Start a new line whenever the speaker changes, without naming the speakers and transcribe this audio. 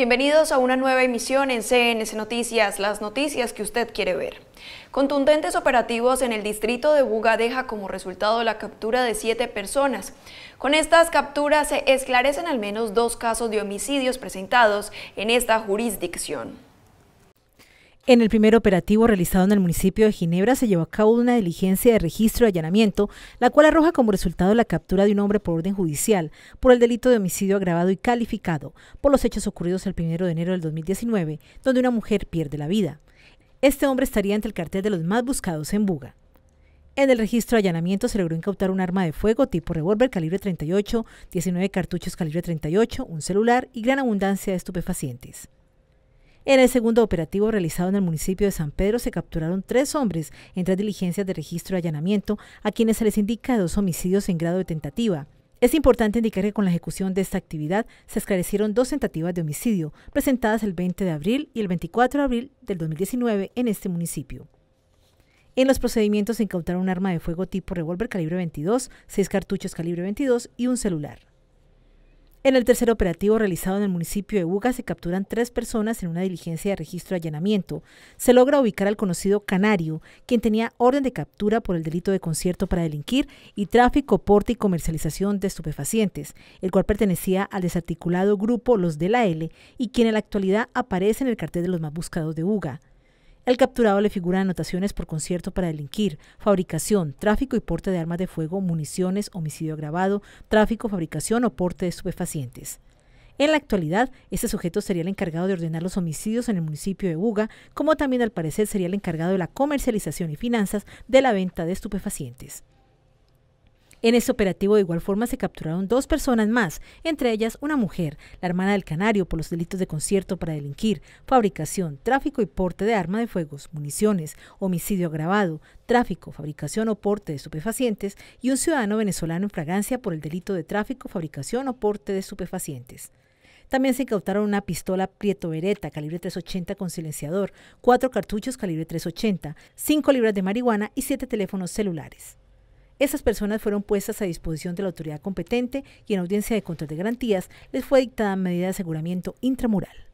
Bienvenidos a una nueva emisión en CNS Noticias, las noticias que usted quiere ver. Contundentes operativos en el distrito de Buga deja como resultado la captura de siete personas. Con estas capturas se esclarecen al menos dos casos de homicidios presentados en esta jurisdicción.
En el primer operativo realizado en el municipio de Ginebra se llevó a cabo una diligencia de registro de allanamiento, la cual arroja como resultado la captura de un hombre por orden judicial por el delito de homicidio agravado y calificado por los hechos ocurridos el 1 de enero del 2019, donde una mujer pierde la vida. Este hombre estaría ante el cartel de los más buscados en Buga. En el registro de allanamiento se logró incautar un arma de fuego tipo revólver calibre 38, 19 cartuchos calibre 38, un celular y gran abundancia de estupefacientes. En el segundo operativo realizado en el municipio de San Pedro se capturaron tres hombres en tres diligencias de registro y allanamiento a quienes se les indica dos homicidios en grado de tentativa. Es importante indicar que con la ejecución de esta actividad se esclarecieron dos tentativas de homicidio presentadas el 20 de abril y el 24 de abril del 2019 en este municipio. En los procedimientos se incautaron un arma de fuego tipo revólver calibre 22, seis cartuchos calibre 22 y un celular. En el tercer operativo realizado en el municipio de Uga se capturan tres personas en una diligencia de registro de allanamiento. Se logra ubicar al conocido Canario, quien tenía orden de captura por el delito de concierto para delinquir y tráfico, porte y comercialización de estupefacientes, el cual pertenecía al desarticulado grupo Los de la L y quien en la actualidad aparece en el cartel de los más buscados de Uga. El capturado le figura anotaciones por concierto para delinquir, fabricación, tráfico y porte de armas de fuego, municiones, homicidio agravado, tráfico, fabricación o porte de estupefacientes. En la actualidad, este sujeto sería el encargado de ordenar los homicidios en el municipio de Uga, como también al parecer sería el encargado de la comercialización y finanzas de la venta de estupefacientes. En ese operativo de igual forma se capturaron dos personas más, entre ellas una mujer, la hermana del canario por los delitos de concierto para delinquir, fabricación, tráfico y porte de arma de fuegos, municiones, homicidio agravado, tráfico, fabricación o porte de estupefacientes y un ciudadano venezolano en fragancia por el delito de tráfico, fabricación o porte de estupefacientes. También se incautaron una pistola Prieto Beretta calibre 380 con silenciador, cuatro cartuchos calibre 380, cinco libras de marihuana y siete teléfonos celulares. Esas personas fueron puestas a disposición de la autoridad competente y en audiencia de control de garantías les fue dictada medida de aseguramiento intramural.